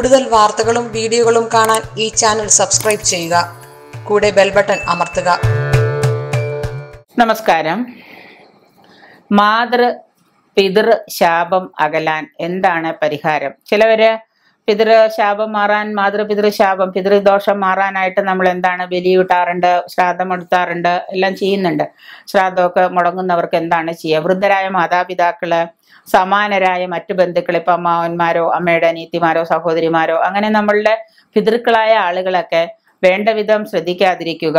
കൂടുതൽ വാർത്തകളും വീഡിയോകളും കാണാൻ ഈ ചാനൽ സബ്സ്ക്രൈബ് ചെയ്യുക കൂടെ ബെൽ ബട്ടൺ അമർത്തുക നമസ്കാരം മാതൃ പിതൃ ശാപം അകലാൻ എന്താണ് പരിഹാരം ചിലവര് പിതൃശാപം മാറാൻ മാതൃപിതൃശാപം പിതൃദോഷം മാറാനായിട്ട് നമ്മൾ എന്താണ് ബലി കിട്ടാറുണ്ട് ശ്രാദ്ധം എടുത്താറുണ്ട് എല്ലാം ചെയ്യുന്നുണ്ട് ശ്രാദ്ധമൊക്കെ മുടങ്ങുന്നവർക്ക് എന്താണ് ചെയ്യുക വൃദ്ധരായ മാതാപിതാക്കള് സമാനരായ മറ്റു ബന്ധുക്കൾ ഇപ്പൊ അമ്മാവന്മാരോ അമ്മയുടെ അനീത്തിമാരോ സഹോദരിമാരോ അങ്ങനെ നമ്മളുടെ പിതൃക്കളായ ആളുകളൊക്കെ വേണ്ട വിധം ശ്രദ്ധിക്കാതിരിക്കുക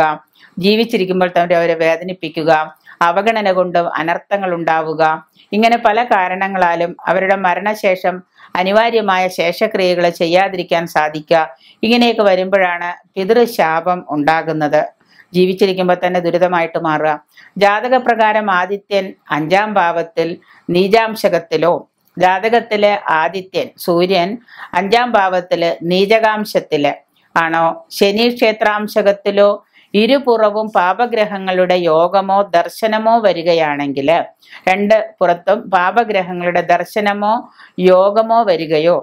ജീവിച്ചിരിക്കുമ്പോൾ തന്നെ അവരെ വേദനിപ്പിക്കുക അവഗണന കൊണ്ടും അനർത്ഥങ്ങൾ ഉണ്ടാവുക ഇങ്ങനെ പല കാരണങ്ങളാലും അവരുടെ മരണശേഷം അനിവാര്യമായ ശേഷക്രിയകൾ ചെയ്യാതിരിക്കാൻ സാധിക്കുക ഇങ്ങനെയൊക്കെ വരുമ്പോഴാണ് പിതൃശാപം ഉണ്ടാകുന്നത് ജീവിച്ചിരിക്കുമ്പോൾ തന്നെ ദുരിതമായിട്ട് മാറുക ജാതകപ്രകാരം ആദിത്യൻ അഞ്ചാം ഭാവത്തിൽ നീചാംശകത്തിലോ ജാതകത്തിലെ ആദിത്യൻ സൂര്യൻ അഞ്ചാം ഭാവത്തില് നീചകാംശത്തില് ആണോ ശനി ക്ഷേത്രാംശകത്തിലോ ഇരുപുറവും പാപഗ്രഹങ്ങളുടെ യോഗമോ ദർശനമോ വരികയാണെങ്കിൽ രണ്ട് പുറത്തും പാപഗ്രഹങ്ങളുടെ ദർശനമോ യോഗമോ വരികയോ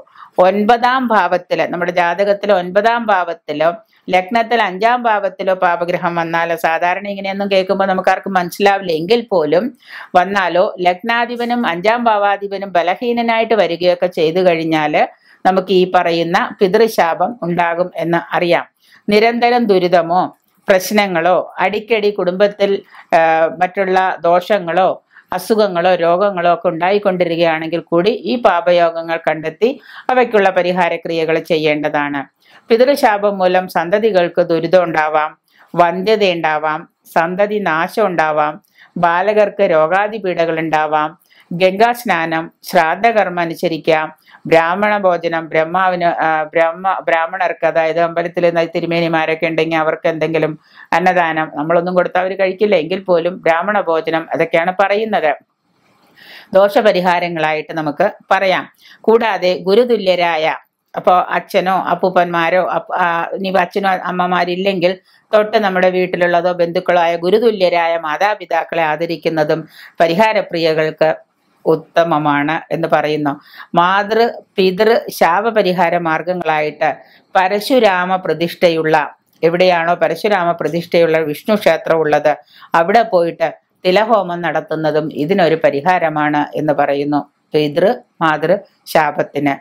ഒൻപതാം ഭാവത്തിൽ നമ്മുടെ ജാതകത്തിൽ ഒൻപതാം ഭാവത്തിലോ ലഗ്നത്തിൽ അഞ്ചാം ഭാവത്തിലോ പാപഗ്രഹം വന്നാലോ സാധാരണ ഇങ്ങനെയൊന്നും കേൾക്കുമ്പോൾ നമുക്കാർക്കും മനസ്സിലാവില്ല എങ്കിൽ പോലും വന്നാലോ ലഗ്നാധിപനും അഞ്ചാം ഭാവാധിപനും ബലഹീനനായിട്ട് വരികയൊക്കെ ചെയ്തു കഴിഞ്ഞാൽ നമുക്ക് ഈ പറയുന്ന പിതൃശാപം ഉണ്ടാകും എന്ന് അറിയാം നിരന്തരം ദുരിതമോ പ്രശ്നങ്ങളോ അടിക്കടി കുടുംബത്തിൽ മറ്റുള്ള ദോഷങ്ങളോ അസുഖങ്ങളോ രോഗങ്ങളോ ഒക്കെ ഉണ്ടായിക്കൊണ്ടിരിക്കുകയാണെങ്കിൽ കൂടി ഈ പാപയോഗങ്ങൾ കണ്ടെത്തി അവയ്ക്കുള്ള പരിഹാരക്രിയകൾ ചെയ്യേണ്ടതാണ് പിതൃശാപം മൂലം സന്തതികൾക്ക് ദുരിതം ഉണ്ടാവാം വന്ധ്യതയുണ്ടാവാം സന്തതി നാശം ഉണ്ടാവാം ബാലകർക്ക് രോഗാതിപീഠകൾ ഉണ്ടാവാം സ്നാനം ശ്രാദ്ധകർമ്മം അനുസരിക്കാം ബ്രാഹ്മണ ഭോജനം ബ്രഹ്മാവിന് ബ്രഹ്മ ബ്രാഹ്മണർക്ക് അതായത് അമ്പലത്തിൽ തിരുമേനിമാരൊക്കെ ഉണ്ടെങ്കിൽ അവർക്ക് എന്തെങ്കിലും അന്നദാനം നമ്മളൊന്നും കൊടുത്താൽ അവർ കഴിക്കില്ല എങ്കിൽ പോലും ബ്രാഹ്മണ ഭോജനം അതൊക്കെയാണ് പറയുന്നത് ദോഷപരിഹാരങ്ങളായിട്ട് നമുക്ക് പറയാം കൂടാതെ ഗുരുതുല്യരായ അപ്പോൾ അച്ഛനോ അപ്പൂപ്പന്മാരോ ഇനി അച്ഛനോ അമ്മമാരില്ലെങ്കിൽ തൊട്ട് നമ്മുടെ വീട്ടിലുള്ളതോ ബന്ധുക്കളോ ആയ ഗുരുതുല്യരായ മാതാപിതാക്കളെ ആദരിക്കുന്നതും പരിഹാരപ്രിയകൾക്ക് ഉത്തമമാണ് എന്ന് പറയുന്നു മാതൃ പിതൃ ശാപപരിഹാര മാർഗങ്ങളായിട്ട് പരശുരാമ പ്രതിഷ്ഠയുള്ള എവിടെയാണോ പരശുരാമ പ്രതിഷ്ഠയുള്ള വിഷ്ണു ക്ഷേത്രം ഉള്ളത് അവിടെ പോയിട്ട് തിലഹോമം നടത്തുന്നതും ഇതിനൊരു പരിഹാരമാണ് എന്ന് പറയുന്നു പിതൃ മാതൃ ശാപത്തിന്